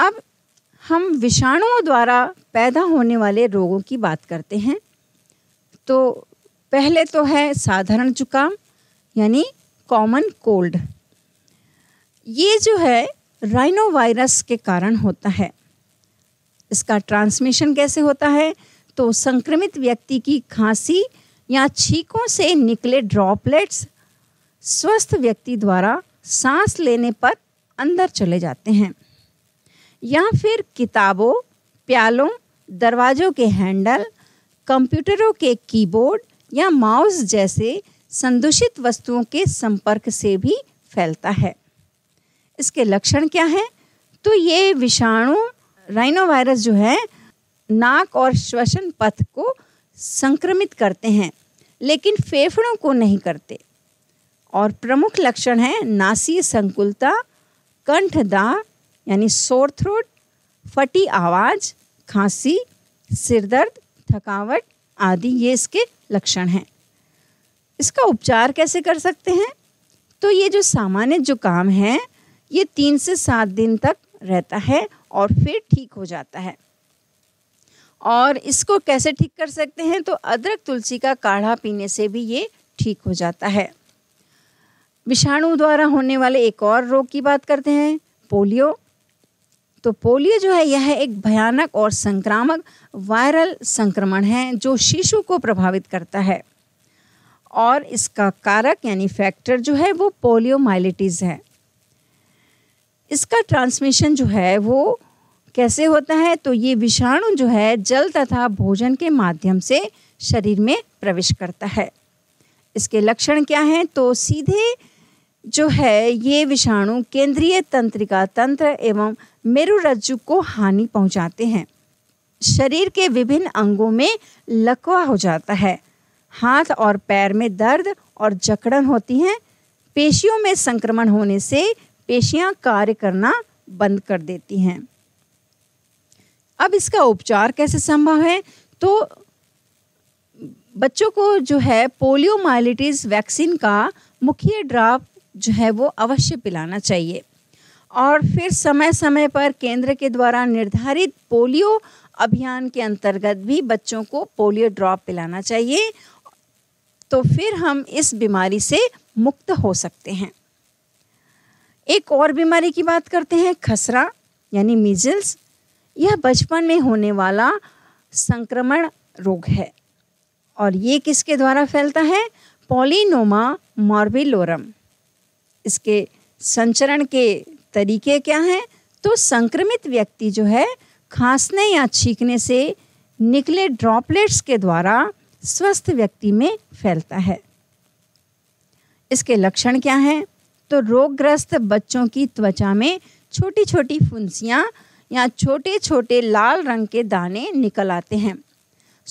अब हम विषाणुओं द्वारा पैदा होने वाले रोगों की बात करते हैं तो पहले तो है साधारण जुकाम यानी कॉमन कोल्ड ये जो है राइनो वायरस के कारण होता है इसका ट्रांसमिशन कैसे होता है तो संक्रमित व्यक्ति की खांसी या छींकों से निकले ड्रॉपलेट्स स्वस्थ व्यक्ति द्वारा सांस लेने पर अंदर चले जाते हैं या फिर किताबों प्यालों दरवाज़ों के हैंडल कंप्यूटरों के कीबोर्ड या माउस जैसे संदूषित वस्तुओं के संपर्क से भी फैलता है इसके लक्षण क्या हैं तो ये विषाणु राइनोवायरस जो है नाक और श्वसन पथ को संक्रमित करते हैं लेकिन फेफड़ों को नहीं करते और प्रमुख लक्षण हैं नासी संकुलता कंठदाह यानी सोर थ्रोट फटी आवाज़ खांसी सिरदर्द थकावट आदि ये इसके लक्षण हैं इसका उपचार कैसे कर सकते हैं तो ये जो सामान्य जुकाम है ये तीन से सात दिन तक रहता है और फिर ठीक हो जाता है और इसको कैसे ठीक कर सकते हैं तो अदरक तुलसी का काढ़ा पीने से भी ये ठीक हो जाता है विषाणु द्वारा होने वाले एक और रोग की बात करते हैं पोलियो तो पोलियो जो है यह एक भयानक और संक्रामक वायरल संक्रमण है जो शिशु को प्रभावित करता है और इसका कारक यानी फैक्टर जो है वो पोलियोमाइलिटिस है इसका ट्रांसमिशन जो है वो कैसे होता है तो ये विषाणु जो है जल तथा भोजन के माध्यम से शरीर में प्रवेश करता है इसके लक्षण क्या हैं तो सीधे जो है ये विषाणु केंद्रीय तंत्रिका तंत्र एवं मेरुरज्जु को हानि पहुंचाते हैं शरीर के विभिन्न अंगों में लकवा हो जाता है हाथ और पैर में दर्द और जकड़न होती हैं पेशियों में संक्रमण होने से पेशियां कार्य करना बंद कर देती हैं अब इसका उपचार कैसे संभव है तो बच्चों को जो है पोलियो वैक्सीन का मुख्य ड्राप जो है वो अवश्य पिलाना चाहिए और फिर समय समय पर केंद्र के द्वारा निर्धारित पोलियो अभियान के अंतर्गत भी बच्चों को पोलियो ड्रॉप पिलाना चाहिए तो फिर हम इस बीमारी से मुक्त हो सकते हैं एक और बीमारी की बात करते हैं खसरा यानी मिजल्स यह बचपन में होने वाला संक्रमण रोग है और ये किसके द्वारा फैलता है पोलिनोमा मॉर्बिलोरम इसके संचरण के तरीके क्या हैं तो संक्रमित व्यक्ति जो है खांसने या छींकने से निकले ड्रॉपलेट्स के द्वारा स्वस्थ व्यक्ति में फैलता है इसके लक्षण क्या हैं तो रोगग्रस्त बच्चों की त्वचा में छोटी छोटी फुंसियाँ या छोटे छोटे लाल रंग के दाने निकल आते हैं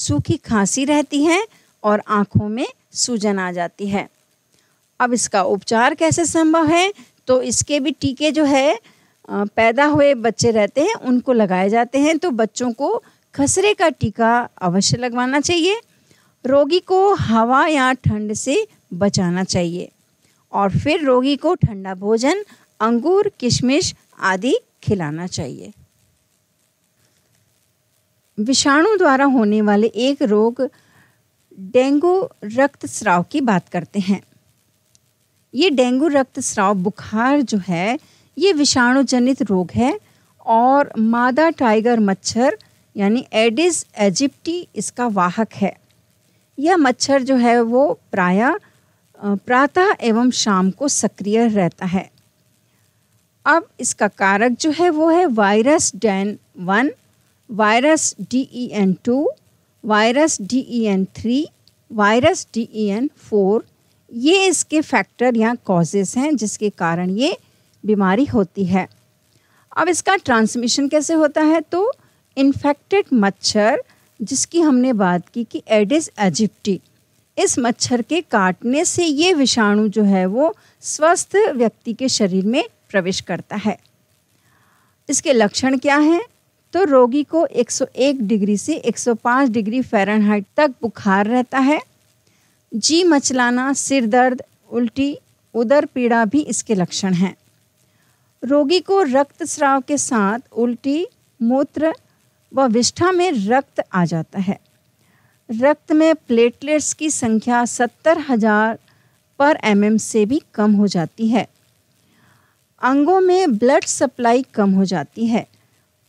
सूखी खांसी रहती है और आँखों में सूजन आ जाती है अब इसका उपचार कैसे संभव है तो इसके भी टीके जो है पैदा हुए बच्चे रहते हैं उनको लगाए जाते हैं तो बच्चों को खसरे का टीका अवश्य लगवाना चाहिए रोगी को हवा या ठंड से बचाना चाहिए और फिर रोगी को ठंडा भोजन अंगूर किशमिश आदि खिलाना चाहिए विषाणु द्वारा होने वाले एक रोग डेंगू रक्तस्राव की बात करते हैं ये डेंगू रक्त स्राव बुखार जो है ये विषाणुजनित रोग है और मादा टाइगर मच्छर यानी एडिस एजिप्टी इसका वाहक है यह मच्छर जो है वो प्रायः प्रातः एवं शाम को सक्रिय रहता है अब इसका कारक जो है वो है virus DEN one virus D E N two virus D E N three virus D E N four ये इसके फैक्टर या कॉजेज़ हैं जिसके कारण ये बीमारी होती है अब इसका ट्रांसमिशन कैसे होता है तो इन्फेक्टेड मच्छर जिसकी हमने बात की कि एडिस एजिप्टी इस मच्छर के काटने से ये विषाणु जो है वो स्वस्थ व्यक्ति के शरीर में प्रवेश करता है इसके लक्षण क्या हैं तो रोगी को 101 डिग्री से 105 डिग्री फ़ारेनहाइट तक बुखार रहता है जी मचलाना सिर दर्द उल्टी उदर पीड़ा भी इसके लक्षण हैं रोगी को रक्त स्राव के साथ उल्टी मूत्र व विष्ठा में रक्त आ जाता है रक्त में प्लेटलेट्स की संख्या सत्तर हजार पर एम से भी कम हो जाती है अंगों में ब्लड सप्लाई कम हो जाती है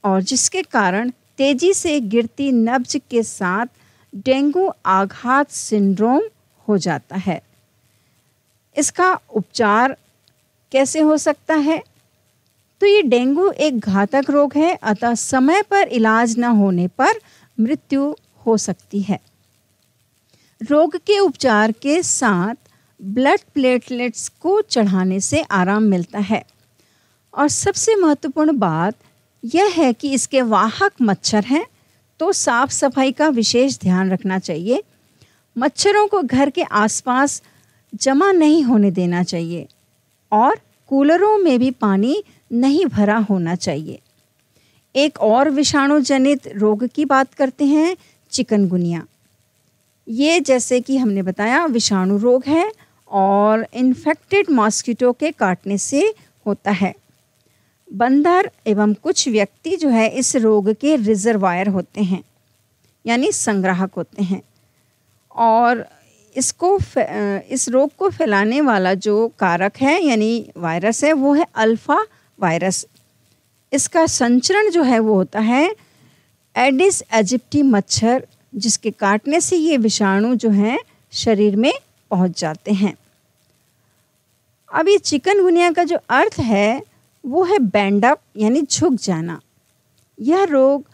और जिसके कारण तेजी से गिरती नब्ज के साथ डेंगू आघात सिंड्रोम हो जाता है इसका उपचार कैसे हो सकता है तो ये डेंगू एक घातक रोग है अतः समय पर इलाज न होने पर मृत्यु हो सकती है रोग के उपचार के साथ ब्लड प्लेटलेट्स को चढ़ाने से आराम मिलता है और सबसे महत्वपूर्ण बात यह है कि इसके वाहक मच्छर हैं तो साफ सफाई का विशेष ध्यान रखना चाहिए मच्छरों को घर के आसपास जमा नहीं होने देना चाहिए और कूलरों में भी पानी नहीं भरा होना चाहिए एक और विषाणु जनित रोग की बात करते हैं चिकनगुनिया ये जैसे कि हमने बताया विषाणु रोग है और इन्फेक्टेड मॉस्किटो के काटने से होता है बंदर एवं कुछ व्यक्ति जो है इस रोग के रिजर्वायर होते हैं यानी संग्राहक होते हैं और इसको इस रोग को फैलाने वाला जो कारक है यानी वायरस है वो है अल्फ़ा वायरस इसका संचरण जो है वो होता है एडिस एजिप्टी मच्छर जिसके काटने से ये विषाणु जो हैं शरीर में पहुंच जाते हैं अब ये चिकनगुनिया का जो अर्थ है वो है अप यानी झुक जाना यह रोग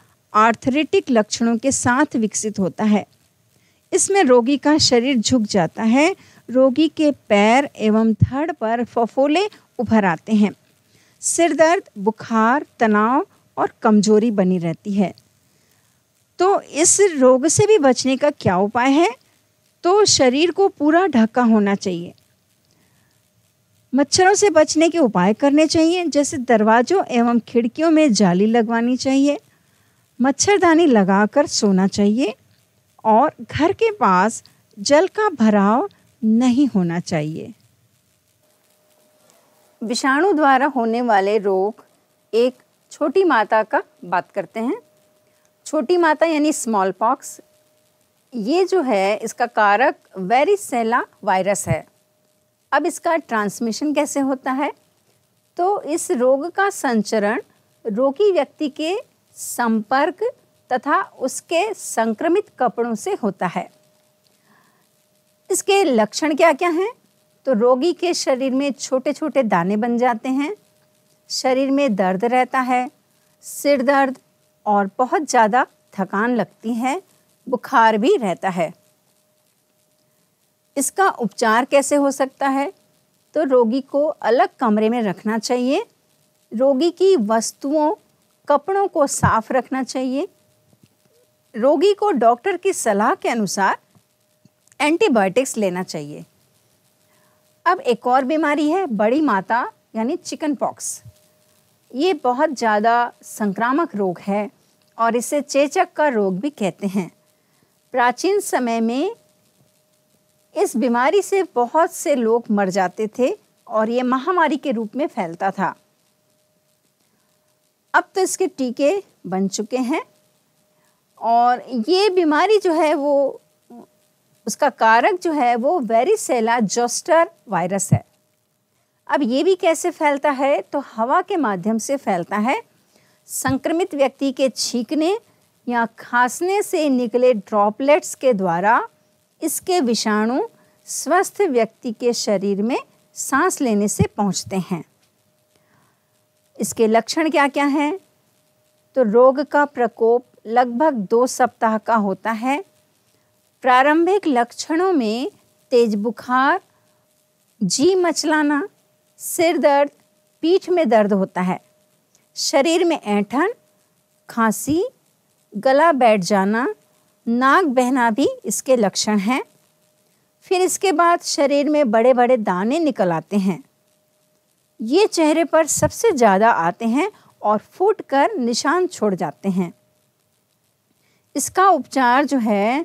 आर्थरेटिक लक्षणों के साथ विकसित होता है इसमें रोगी का शरीर झुक जाता है रोगी के पैर एवं धड़ पर फफोले उभर आते हैं सिर दर्द बुखार तनाव और कमजोरी बनी रहती है तो इस रोग से भी बचने का क्या उपाय है तो शरीर को पूरा ढका होना चाहिए मच्छरों से बचने के उपाय करने चाहिए जैसे दरवाज़ों एवं खिड़कियों में जाली लगवानी चाहिए मच्छरदानी लगाकर सोना चाहिए और घर के पास जल का भराव नहीं होना चाहिए विषाणु द्वारा होने वाले रोग एक छोटी माता का बात करते हैं छोटी माता यानी स्मॉल पॉक्स ये जो है इसका कारक वेरिसेला वायरस है अब इसका ट्रांसमिशन कैसे होता है तो इस रोग का संचरण रोगी व्यक्ति के संपर्क तथा उसके संक्रमित कपड़ों से होता है इसके लक्षण क्या क्या हैं तो रोगी के शरीर में छोटे छोटे दाने बन जाते हैं शरीर में दर्द रहता है सिर दर्द और बहुत ज़्यादा थकान लगती है बुखार भी रहता है इसका उपचार कैसे हो सकता है तो रोगी को अलग कमरे में रखना चाहिए रोगी की वस्तुओं कपड़ों को साफ रखना चाहिए रोगी को डॉक्टर की सलाह के अनुसार एंटीबायोटिक्स लेना चाहिए अब एक और बीमारी है बड़ी माता यानी चिकन पॉक्स ये बहुत ज़्यादा संक्रामक रोग है और इसे चेचक का रोग भी कहते हैं प्राचीन समय में इस बीमारी से बहुत से लोग मर जाते थे और ये महामारी के रूप में फैलता था अब तो इसके टीके बन चुके हैं और ये बीमारी जो है वो उसका कारक जो है वो वेरिसेला जोस्टर वायरस है अब ये भी कैसे फैलता है तो हवा के माध्यम से फैलता है संक्रमित व्यक्ति के छींकने या खांसने से निकले ड्रॉपलेट्स के द्वारा इसके विषाणु स्वस्थ व्यक्ति के शरीर में सांस लेने से पहुंचते हैं इसके लक्षण क्या क्या हैं तो रोग का प्रकोप लगभग दो सप्ताह का होता है प्रारंभिक लक्षणों में तेज बुखार जी मचलाना सिर दर्द पीठ में दर्द होता है शरीर में ऐंठन खांसी गला बैठ जाना नाक बहना भी इसके लक्षण हैं फिर इसके बाद शरीर में बड़े बड़े दाने निकल आते हैं ये चेहरे पर सबसे ज़्यादा आते हैं और फूट कर निशान छोड़ जाते हैं इसका उपचार जो है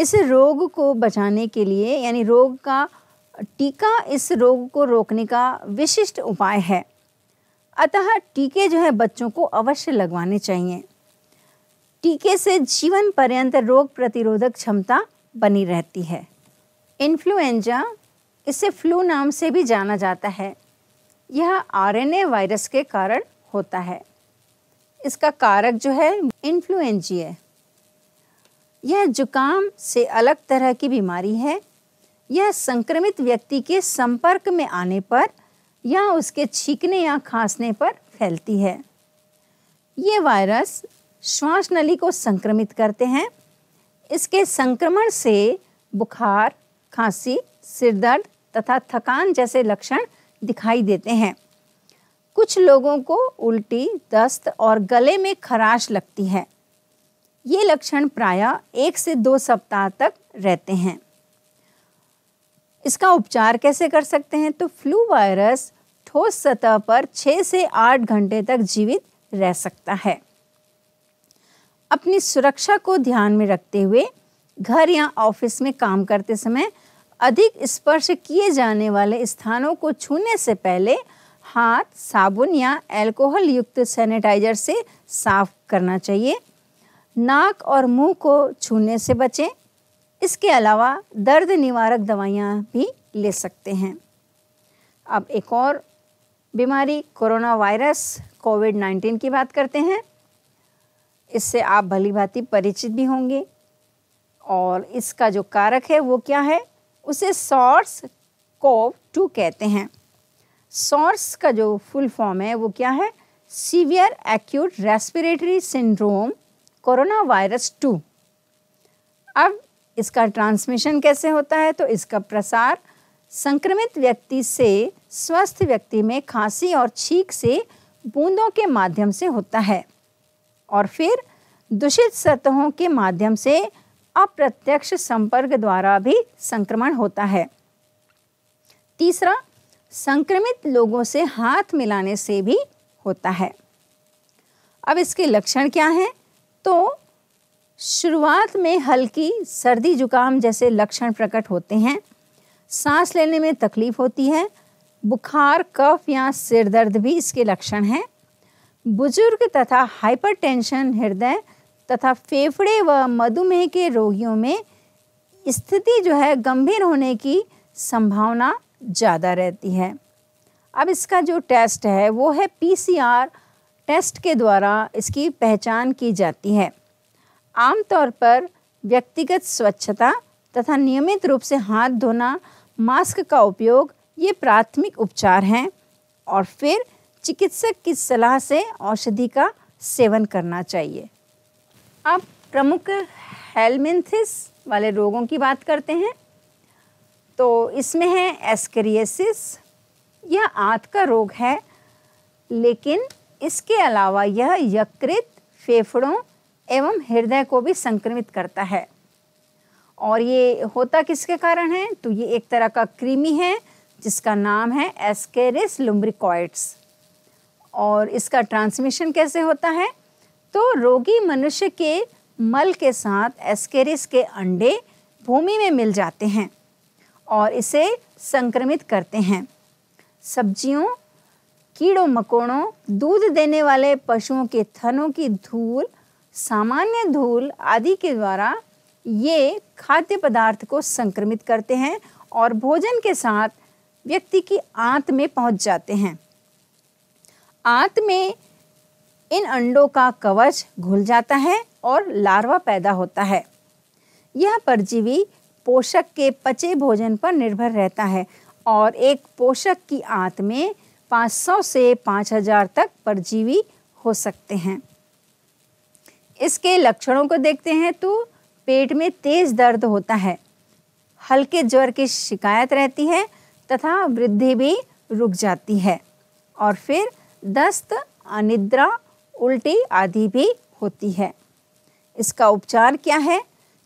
इस रोग को बचाने के लिए यानी रोग का टीका इस रोग को रोकने का विशिष्ट उपाय है अतः टीके जो है बच्चों को अवश्य लगवाने चाहिए टीके से जीवन पर्यंत रोग प्रतिरोधक क्षमता बनी रहती है इन्फ्लुएंजा इसे फ्लू नाम से भी जाना जाता है यह आरएनए वायरस के कारण होता है इसका कारक जो है इन्फ्लुएंजी है यह जुकाम से अलग तरह की बीमारी है यह संक्रमित व्यक्ति के संपर्क में आने पर या उसके छींकने या खांसने पर फैलती है ये वायरस श्वास नली को संक्रमित करते हैं इसके संक्रमण से बुखार खांसी सिरदर्द तथा थकान जैसे लक्षण दिखाई देते हैं कुछ लोगों को उल्टी दस्त और गले में खराश लगती है ये लक्षण प्रायः एक से दो सप्ताह तक रहते हैं इसका उपचार कैसे कर सकते हैं तो फ्लू वायरस ठोस सतह पर छः से आठ घंटे तक जीवित रह सकता है अपनी सुरक्षा को ध्यान में रखते हुए घर या ऑफिस में काम करते समय अधिक स्पर्श किए जाने वाले स्थानों को छूने से पहले हाथ साबुन या अल्कोहल युक्त सैनिटाइजर से साफ करना चाहिए नाक और मुंह को छूने से बचें इसके अलावा दर्द निवारक दवाइयाँ भी ले सकते हैं अब एक और बीमारी कोरोना वायरस कोविड नाइन्टीन की बात करते हैं इससे आप भली भांति परिचित भी होंगे और इसका जो कारक है वो क्या है उसे सॉर्स कोव टू कहते हैं सॉर्स का जो फुल फॉर्म है वो क्या है severe acute respiratory syndrome corona virus two अब इसका ट्रांसमिशन कैसे होता है तो इसका प्रसार संक्रमित व्यक्ति से स्वस्थ व्यक्ति में खांसी और छींक से बूंदों के माध्यम से होता है और फिर दूषित सतहों के माध्यम से अप्रत्यक्ष संपर्क द्वारा भी संक्रमण होता है तीसरा संक्रमित लोगों से हाथ मिलाने से भी होता है अब इसके लक्षण क्या हैं तो शुरुआत में हल्की सर्दी जुकाम जैसे लक्षण प्रकट होते हैं सांस लेने में तकलीफ होती है बुखार कफ या सिर दर्द भी इसके लक्षण हैं बुजुर्ग तथा हाइपरटेंशन हृदय तथा फेफड़े व मधुमेह के रोगियों में स्थिति जो है गंभीर होने की संभावना ज़्यादा रहती है अब इसका जो टेस्ट है वो है पीसीआर टेस्ट के द्वारा इसकी पहचान की जाती है आमतौर पर व्यक्तिगत स्वच्छता तथा नियमित रूप से हाथ धोना मास्क का उपयोग ये प्राथमिक उपचार हैं और फिर चिकित्सक की सलाह से औषधि का सेवन करना चाहिए अब प्रमुख हेलमिंथिस वाले रोगों की बात करते हैं तो इसमें है एस्करियसिस यह आँत का रोग है लेकिन इसके अलावा यह यकृत फेफड़ों एवं हृदय को भी संक्रमित करता है और ये होता किसके कारण है तो ये एक तरह का क्रीमी है जिसका नाम है एस्केरिस लुम्ब्रिकॉइड्स और इसका ट्रांसमिशन कैसे होता है तो रोगी मनुष्य के मल के साथ एस्केरिस के अंडे भूमि में मिल जाते हैं और इसे संक्रमित करते हैं सब्जियों कीड़ों मकोड़ों दूध देने वाले पशुओं के थनों की धूल सामान्य धूल आदि के द्वारा ये खाद्य पदार्थ को संक्रमित करते हैं और भोजन के साथ व्यक्ति की आंत में पहुंच जाते हैं आंत में इन अंडों का कवच घुल जाता है और लार्वा पैदा होता है यह परजीवी पोषक के पचे भोजन पर निर्भर रहता है और एक पोषक की आंत में 500 से 5000 तक परजीवी हो सकते हैं इसके लक्षणों को देखते हैं तो पेट में तेज़ दर्द होता है हल्के ज्वर की शिकायत रहती है तथा वृद्धि भी रुक जाती है और फिर दस्त अनिद्रा उल्टी आदि भी होती है इसका उपचार क्या है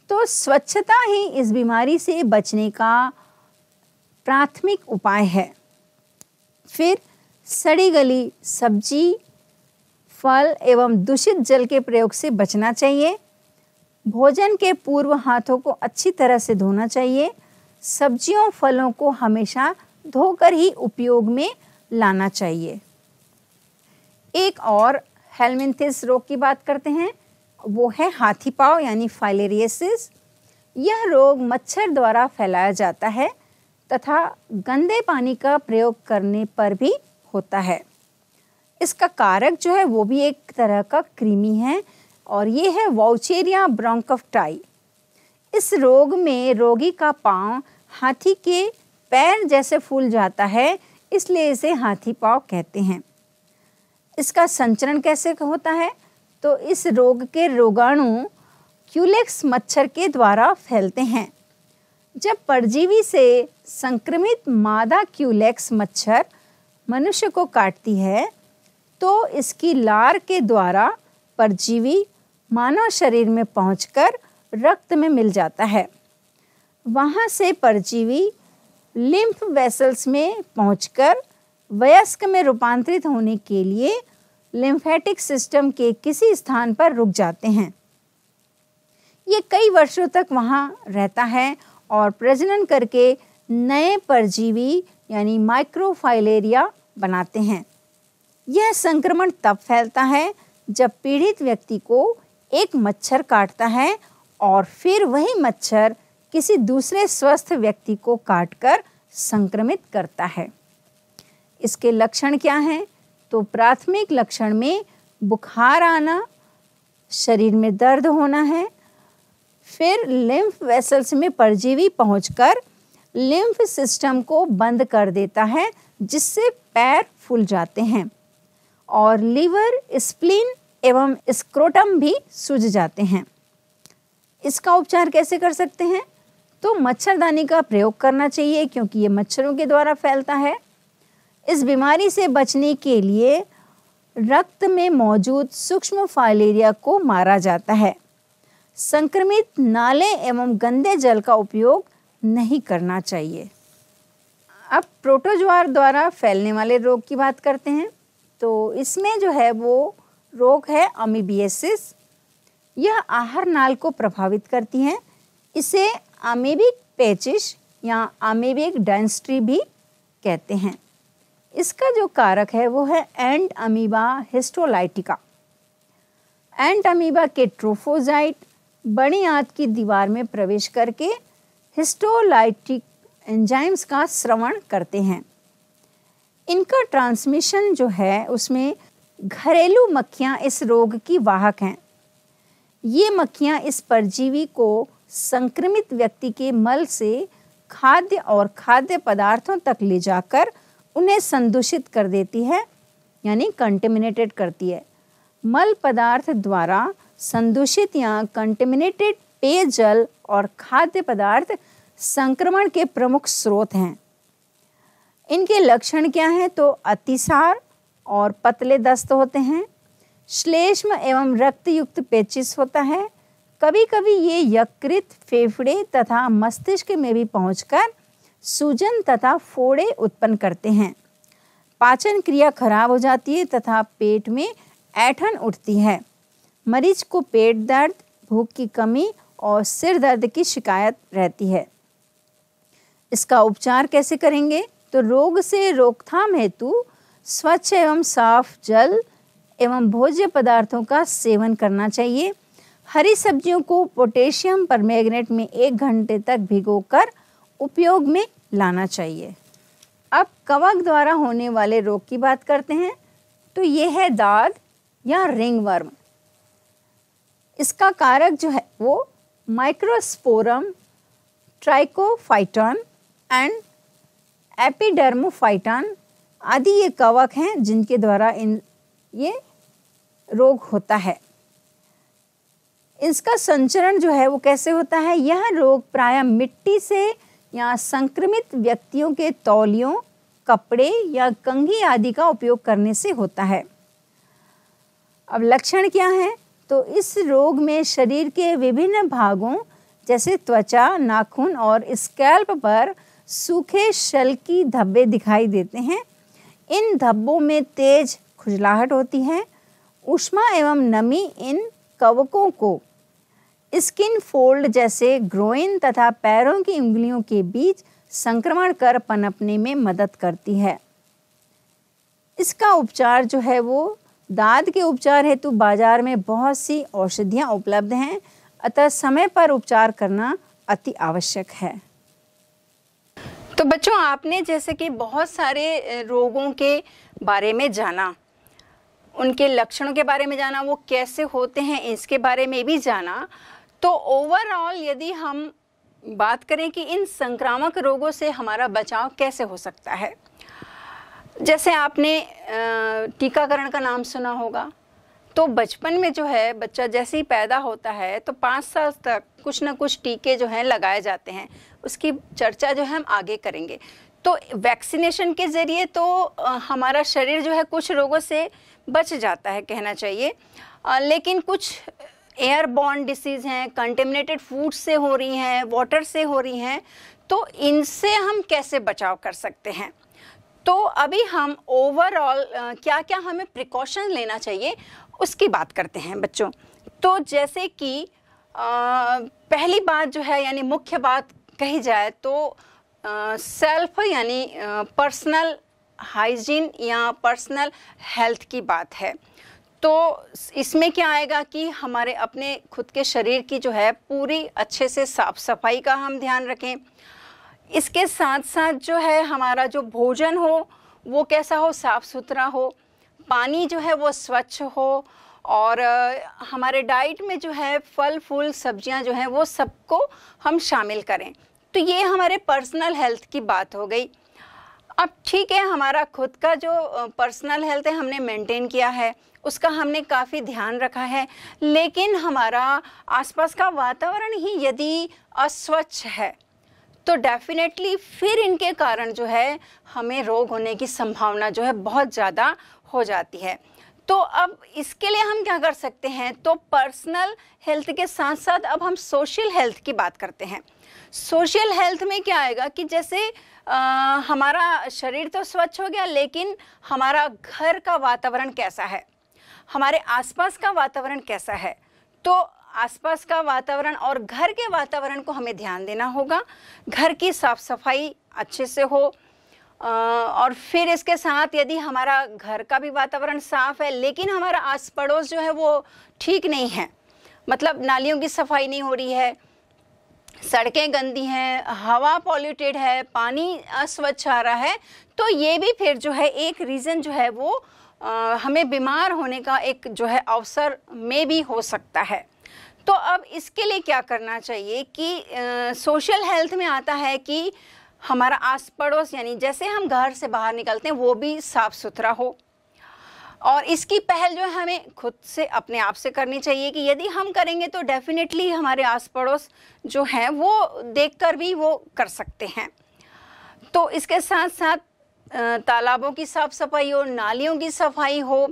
तो स्वच्छता ही इस बीमारी से बचने का प्राथमिक उपाय है फिर सड़ी गली सब्जी फल एवं दूषित जल के प्रयोग से बचना चाहिए भोजन के पूर्व हाथों को अच्छी तरह से धोना चाहिए सब्जियों फलों को हमेशा धोकर ही उपयोग में लाना चाहिए एक और हेलमिंथिस रोग की बात करते हैं वो है हाथी पाव यानी फाइलेरियसिस यह रोग मच्छर द्वारा फैलाया जाता है तथा गंदे पानी का प्रयोग करने पर भी होता है इसका कारक जो है वो भी एक तरह का कृमि है और ये है वाउचेरिया ब्रोंकफ्टाई इस रोग में रोगी का पाँव हाथी के पैर जैसे फूल जाता है इसलिए इसे हाथी पाँव कहते हैं इसका संचरण कैसे होता है तो इस रोग के रोगाणु क्यूलेक्स मच्छर के द्वारा फैलते हैं जब परजीवी से संक्रमित मादा क्यूलेक्स मच्छर मनुष्य को काटती है तो इसकी लार के द्वारा परजीवी मानव शरीर में पहुंचकर रक्त में मिल जाता है वहाँ से परजीवी लिम्फ वेसल्स में पहुंचकर वयस्क में रूपांतरित होने के लिए लिम्फेटिक सिस्टम के किसी स्थान पर रुक जाते हैं ये कई वर्षों तक वहाँ रहता है और प्रजनन करके नए परजीवी यानी माइक्रोफाइलेरिया बनाते हैं यह संक्रमण तब फैलता है जब पीड़ित व्यक्ति को एक मच्छर काटता है और फिर वही मच्छर किसी दूसरे स्वस्थ व्यक्ति को काटकर संक्रमित करता है इसके लक्षण क्या हैं तो प्राथमिक लक्षण में बुखार आना शरीर में दर्द होना है फिर लिम्फ वेसल्स में परजीवी पहुंचकर लिम्फ सिस्टम को बंद कर देता है जिससे पैर फूल जाते हैं और लीवर स्प्लीन एवं स्क्रोटम भी सूज जाते हैं इसका उपचार कैसे कर सकते हैं तो मच्छरदानी का प्रयोग करना चाहिए क्योंकि ये मच्छरों के द्वारा फैलता है इस बीमारी से बचने के लिए रक्त में मौजूद सूक्ष्म फाइलेरिया को मारा जाता है संक्रमित नाले एवं गंदे जल का उपयोग नहीं करना चाहिए अब प्रोटोजोआर द्वारा फैलने वाले रोग की बात करते हैं तो इसमें जो है वो रोग है अमीबियसिस यह आहार नाल को प्रभावित करती है इसे अमेबिक पैचिश या अमेबिक डेंस्ट्री भी कहते हैं इसका जो कारक है वो है entamoeba histolytica entamoeba के ट्रोफोजाइट बड़ी आंत की दीवार में प्रवेश करके हिस्टोलाइटिक एंजाइम्स का श्रवण करते हैं इनका ट्रांसमिशन जो है उसमें घरेलू मक्खियाँ इस रोग की वाहक हैं ये मक्खियाँ इस परजीवी को संक्रमित व्यक्ति के मल से खाद्य और खाद्य पदार्थों तक ले जाकर उन्हें संदूषित कर देती है यानी कंटेमिनेटेड करती है मल पदार्थ द्वारा संदूषित या कंटेमिनेटेड पेयजल और खाद्य पदार्थ संक्रमण के प्रमुख स्रोत हैं इनके लक्षण क्या हैं तो अतिसार और पतले दस्त होते हैं श्लेष्म एवं रक्त युक्त पेचिस होता है कभी कभी ये यकृत फेफड़े तथा मस्तिष्क में भी पहुंचकर सूजन तथा फोड़े उत्पन्न करते हैं पाचन क्रिया खराब हो जाती है तथा पेट में ऐठन उठती है मरीज को पेट दर्द भूख की कमी और सिर दर्द की शिकायत रहती है इसका उपचार कैसे करेंगे तो रोग से रोकथाम हेतु स्वच्छ एवं साफ जल एवं भोज्य पदार्थों का सेवन करना चाहिए हरी सब्जियों को पोटेशियम पर मैग्नेट में एक घंटे तक भिगोकर उपयोग में लाना चाहिए अब कवक द्वारा होने वाले रोग की बात करते हैं तो ये है दाद या रिंग वर्म इसका कारक जो है वो माइक्रोस्पोरम ट्राइकोफाइटन एंड एपिडर्मोफाइटान आदि ये कवक हैं जिनके द्वारा इन ये रोग होता है इसका संचरण जो है वो कैसे होता है यह रोग प्राय मिट्टी से या संक्रमित व्यक्तियों के तौलियों कपड़े या कंघी आदि का उपयोग करने से होता है अब लक्षण क्या है तो इस रोग में शरीर के विभिन्न भागों जैसे त्वचा नाखून और स्कैल्प पर सूखे शल की धब्बे दिखाई देते हैं इन धब्बों में तेज खुजलाहट होती है उष्मा एवं नमी इन कवकों को स्किन फोल्ड जैसे ग्रोइन तथा पैरों की उंगलियों के बीच संक्रमण कर पनपने में मदद करती है इसका उपचार जो है वो दाद के उपचार हेतु बाजार में बहुत सी औषधियाँ उपलब्ध हैं अतः समय पर उपचार करना अति आवश्यक है तो बच्चों आपने जैसे कि बहुत सारे रोगों के बारे में जाना उनके लक्षणों के बारे में जाना वो कैसे होते हैं इसके बारे में भी जाना तो ओवरऑल यदि हम बात करें कि इन संक्रामक रोगों से हमारा बचाव कैसे हो सकता है जैसे आपने टीकाकरण का नाम सुना होगा तो बचपन में जो है बच्चा जैसे ही पैदा होता है तो पाँच साल तक कुछ ना कुछ टीके जो हैं लगाए जाते हैं उसकी चर्चा जो है हम आगे करेंगे तो वैक्सीनेशन के ज़रिए तो हमारा शरीर जो है कुछ रोगों से बच जाता है कहना चाहिए लेकिन कुछ एयर बॉन्ड डिसीज़ हैं कंटेमिनेटेड फूड से हो रही हैं वाटर से हो रही हैं तो इनसे हम कैसे बचाव कर सकते हैं तो अभी हम ओवरऑल क्या क्या हमें प्रिकॉशन लेना चाहिए उसकी बात करते हैं बच्चों तो जैसे कि पहली बात जो है यानी मुख्य बात कही जाए तो सेल्फ यानी पर्सनल हाइजीन या पर्सनल हेल्थ की बात है तो इसमें क्या आएगा कि हमारे अपने खुद के शरीर की जो है पूरी अच्छे से साफ सफाई का हम ध्यान रखें इसके साथ साथ जो है हमारा जो भोजन हो वो कैसा हो साफ़ सुथरा हो पानी जो है वो स्वच्छ हो और हमारे डाइट में जो है फल फूल सब्जियां जो हैं वो सबको हम शामिल करें तो ये हमारे पर्सनल हेल्थ की बात हो गई अब ठीक है हमारा खुद का जो पर्सनल हेल्थ है हमने मेंटेन किया है उसका हमने काफ़ी ध्यान रखा है लेकिन हमारा आसपास का वातावरण ही यदि अस्वच्छ है तो डेफिनेटली फिर इनके कारण जो है हमें रोग होने की संभावना जो है बहुत ज़्यादा हो जाती है तो अब इसके लिए हम क्या कर सकते हैं तो पर्सनल हेल्थ के साथ साथ अब हम सोशल हेल्थ की बात करते हैं सोशल हेल्थ में क्या आएगा कि जैसे आ, हमारा शरीर तो स्वच्छ हो गया लेकिन हमारा घर का वातावरण कैसा है हमारे आसपास का वातावरण कैसा है तो आसपास का वातावरण और घर के वातावरण को हमें ध्यान देना होगा घर की साफ़ सफाई अच्छे से हो और फिर इसके साथ यदि हमारा घर का भी वातावरण साफ है लेकिन हमारा आस पड़ोस जो है वो ठीक नहीं है मतलब नालियों की सफाई नहीं हो रही है सड़कें गंदी हैं हवा पॉल्यूटेड है पानी अस्वच्छ आ रहा है तो ये भी फिर जो है एक रीज़न जो है वो आ, हमें बीमार होने का एक जो है अवसर में भी हो सकता है तो अब इसके लिए क्या करना चाहिए कि सोशल हेल्थ में आता है कि हमारा आस पड़ोस यानी जैसे हम घर से बाहर निकलते हैं वो भी साफ़ सुथरा हो और इसकी पहल जो है हमें खुद से अपने आप से करनी चाहिए कि यदि हम करेंगे तो डेफिनेटली हमारे आस पड़ोस जो हैं वो देखकर भी वो कर सकते हैं तो इसके साथ साथ तालाबों की साफ़ सफाई हो नालियों की सफाई हो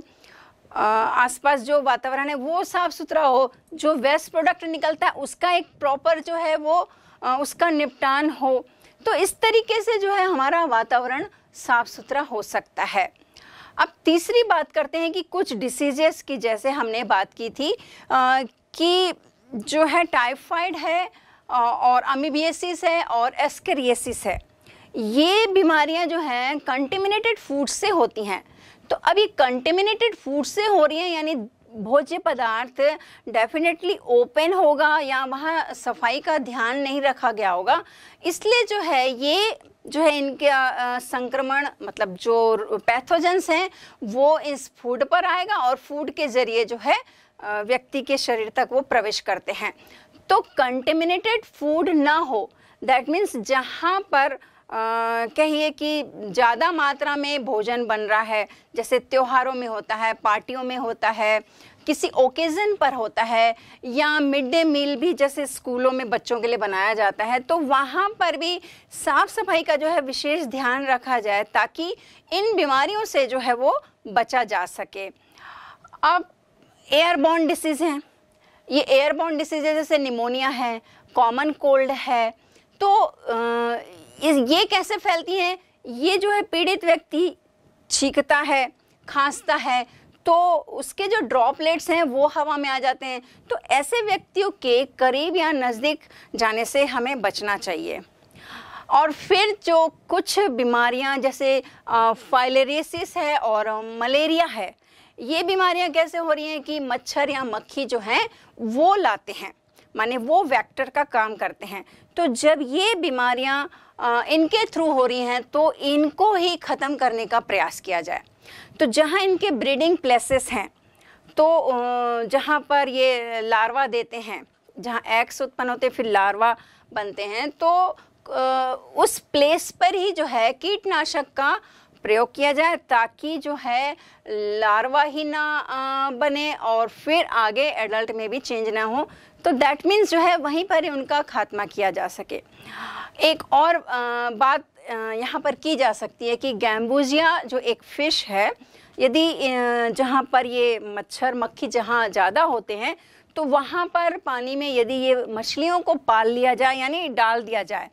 आसपास जो वातावरण है वो साफ़ सुथरा हो जो वेस्ट प्रोडक्ट निकलता है उसका एक प्रॉपर जो है वो उसका निपटान हो तो इस तरीके से जो है हमारा वातावरण साफ सुथरा हो सकता है अब तीसरी बात करते हैं कि कुछ डिसीजेस की जैसे हमने बात की थी आ, कि जो है टाइफाइड है और अमीबियसिस है और एस्करियसिस है ये बीमारियां जो हैं कंटेमिनेटेड फूड से होती हैं तो अभी कंटेमिनेटेड फूड से हो रही हैं यानी भोज्य पदार्थ डेफिनेटली ओपन होगा या वहाँ सफाई का ध्यान नहीं रखा गया होगा इसलिए जो है ये जो है इनके संक्रमण मतलब जो पैथोजेंस हैं वो इस फूड पर आएगा और फूड के ज़रिए जो है व्यक्ति के शरीर तक वो प्रवेश करते हैं तो कंटेमिनेटेड फूड ना हो दैट मीन्स जहाँ पर कहिए कि ज़्यादा मात्रा में भोजन बन रहा है जैसे त्योहारों में होता है पार्टियों में होता है किसी ओकेज़न पर होता है या मिड डे मील भी जैसे स्कूलों में बच्चों के लिए बनाया जाता है तो वहाँ पर भी साफ़ सफाई का जो है विशेष ध्यान रखा जाए ताकि इन बीमारियों से जो है वो बचा जा सके अब एयरबॉन डिसीज़ हैं ये एयरबॉन डिसीज़ जैसे निमोनिया है कॉमन कोल्ड है तो आ, ये कैसे फैलती हैं ये जो है पीड़ित व्यक्ति छींकता है खांसता है तो उसके जो ड्रॉपलेट्स हैं वो हवा में आ जाते हैं तो ऐसे व्यक्तियों के करीब या नज़दीक जाने से हमें बचना चाहिए और फिर जो कुछ बीमारियां जैसे फाइलेरियसिस है और मलेरिया है ये बीमारियां कैसे हो रही हैं कि मच्छर या मक्खी जो हैं वो लाते हैं माने वो वेक्टर का काम करते हैं तो जब ये बीमारियाँ इनके थ्रू हो रही हैं तो इनको ही ख़त्म करने का प्रयास किया जाए तो जहाँ इनके ब्रीडिंग प्लेसेस हैं तो जहाँ पर ये लार्वा देते हैं जहाँ एक्स उत्पन्न होते फिर लार्वा बनते हैं तो उस प्लेस पर ही जो है कीटनाशक का प्रयोग किया जाए ताकि जो है लार्वा ही ना आ, बने और फिर आगे एडल्ट में भी चेंज ना हो तो दैट मीन्स जो है वहीं पर ही उनका खात्मा किया जा सके एक और आ, बात यहाँ पर की जा सकती है कि गैम्बूजिया जो एक फ़िश है यदि जहाँ पर ये मच्छर मक्खी जहाँ ज़्यादा होते हैं तो वहाँ पर पानी में यदि ये मछलियों को पाल लिया जाए यानी डाल दिया जाए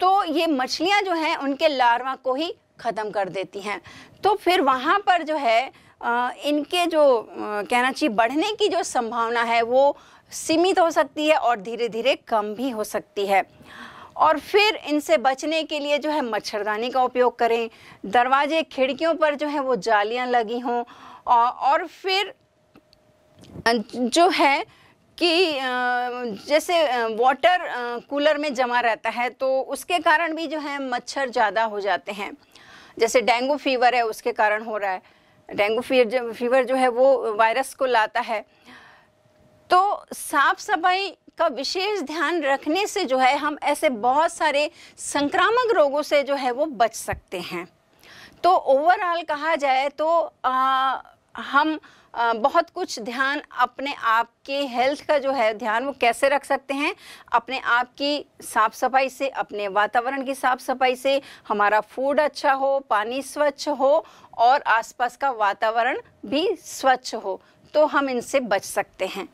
तो ये मछलियाँ जो हैं उनके लार्वा को ही ख़त्म कर देती हैं तो फिर वहाँ पर जो है आ, इनके जो आ, कहना चाहिए बढ़ने की जो संभावना है वो सीमित हो सकती है और धीरे धीरे कम भी हो सकती है और फिर इनसे बचने के लिए जो है मच्छरदानी का उपयोग करें दरवाजे खिड़कियों पर जो है वो जालियाँ लगी हों और फिर जो है कि जैसे वाटर कूलर में जमा रहता है तो उसके कारण भी जो है मच्छर ज़्यादा हो जाते हैं जैसे डेंगू फीवर है उसके कारण हो रहा है डेंगू फीवर जो है वो वायरस को लाता है तो साफ सफाई का विशेष ध्यान रखने से जो है हम ऐसे बहुत सारे संक्रामक रोगों से जो है वो बच सकते हैं तो ओवरऑल कहा जाए तो आ, हम बहुत कुछ ध्यान अपने आप के हेल्थ का जो है ध्यान वो कैसे रख सकते हैं अपने आप की साफ सफाई से अपने वातावरण की साफ सफाई से हमारा फूड अच्छा हो पानी स्वच्छ हो और आसपास का वातावरण भी स्वच्छ हो तो हम इनसे बच सकते हैं